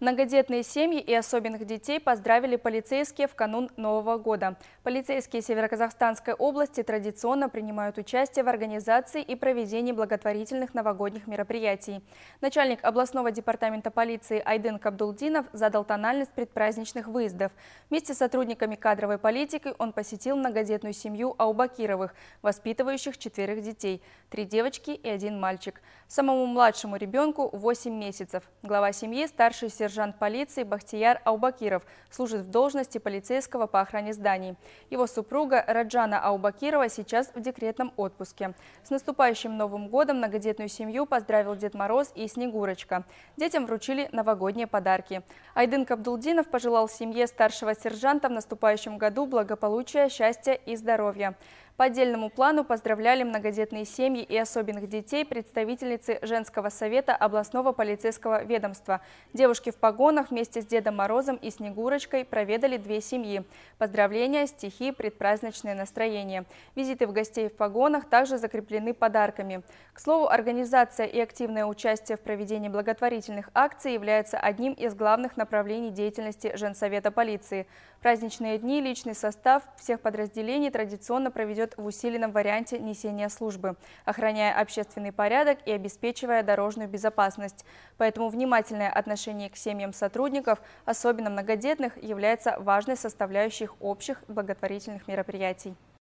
Многодетные семьи и особенных детей поздравили полицейские в канун Нового года. Полицейские Североказахстанской области традиционно принимают участие в организации и проведении благотворительных новогодних мероприятий. Начальник областного департамента полиции Айден Кабдулдинов задал тональность предпраздничных выездов. Вместе с сотрудниками кадровой политики он посетил многодетную семью Аубакировых, воспитывающих четверых детей – три девочки и один мальчик. Самому младшему ребенку 8 месяцев. Глава семьи – старший сержант сержант полиции Бахтияр Аубакиров, служит в должности полицейского по охране зданий. Его супруга Раджана Аубакирова сейчас в декретном отпуске. С наступающим Новым годом многодетную семью поздравил Дед Мороз и Снегурочка. Детям вручили новогодние подарки. Айдын Кабдулдинов пожелал семье старшего сержанта в наступающем году благополучия, счастья и здоровья. По отдельному плану поздравляли многодетные семьи и особенных детей представительницы Женского совета областного полицейского ведомства. Девушки в погонах вместе с Дедом Морозом и Снегурочкой проведали две семьи. Поздравления, стихи, предпраздничное настроение. Визиты в гостей в погонах также закреплены подарками. К слову, организация и активное участие в проведении благотворительных акций является одним из главных направлений деятельности Женсовета полиции. Праздничные дни личный состав всех подразделений традиционно проведет действует в усиленном варианте несения службы, охраняя общественный порядок и обеспечивая дорожную безопасность. Поэтому внимательное отношение к семьям сотрудников, особенно многодетных, является важной составляющей общих благотворительных мероприятий.